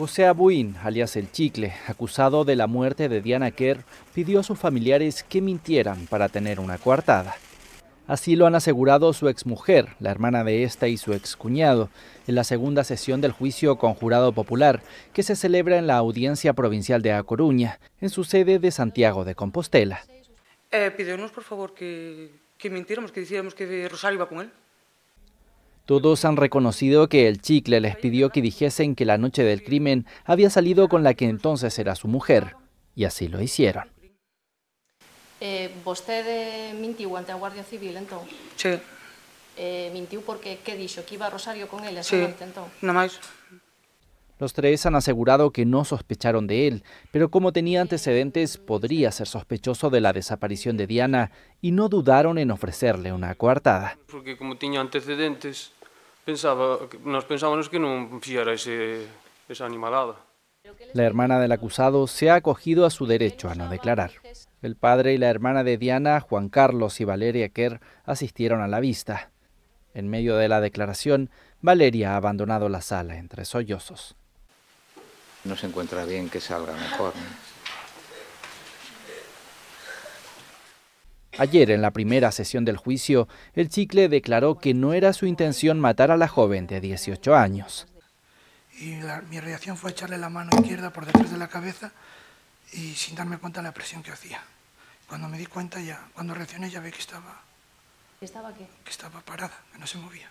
José Abuin, alias El Chicle, acusado de la muerte de Diana Kerr, pidió a sus familiares que mintieran para tener una coartada. Así lo han asegurado su exmujer, la hermana de esta y su excuñado, en la segunda sesión del juicio con jurado popular, que se celebra en la Audiencia Provincial de A Coruña, en su sede de Santiago de Compostela. Eh, por favor, que, mintiéramos, que decíamos que Rosario iba con él. Todos han reconocido que el chicle les pidió que dijesen que la noche del crimen había salido con la que entonces era su mujer, y así lo hicieron. Eh, ante la Guardia Civil, entonces? Sí. Eh, porque qué dijo? que iba a Rosario con él sí. Los tres han asegurado que no sospecharon de él, pero como tenía antecedentes podría ser sospechoso de la desaparición de Diana y no dudaron en ofrecerle una coartada. Porque como tenía antecedentes, nos pensábamos que no ese, esa animalada. La hermana del acusado se ha acogido a su derecho a no declarar. El padre y la hermana de Diana, Juan Carlos y Valeria Kerr, asistieron a la vista. En medio de la declaración, Valeria ha abandonado la sala entre sollozos. No se encuentra bien que salga mejor. Ayer, en la primera sesión del juicio, el chicle declaró que no era su intención matar a la joven de 18 años. Y mi reacción fue echarle la mano izquierda por detrás de la cabeza y sin darme cuenta de la presión que hacía. Cuando me di cuenta ya, cuando reaccioné ya vi que estaba... ¿Estaba qué? Que estaba parada, que no se movía.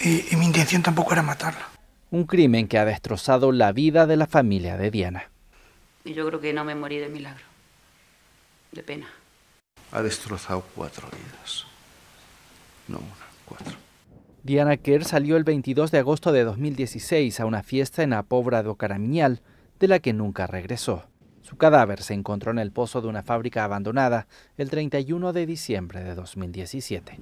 y mi intención tampoco era matarla. Un crimen que ha destrozado la vida de la familia de Diana. Y yo creo que no me morí de milagro, de pena ha destrozado cuatro vidas. No una, cuatro. Diana Kerr salió el 22 de agosto de 2016 a una fiesta en Apobra Caramiñal, de la que nunca regresó. Su cadáver se encontró en el pozo de una fábrica abandonada el 31 de diciembre de 2017.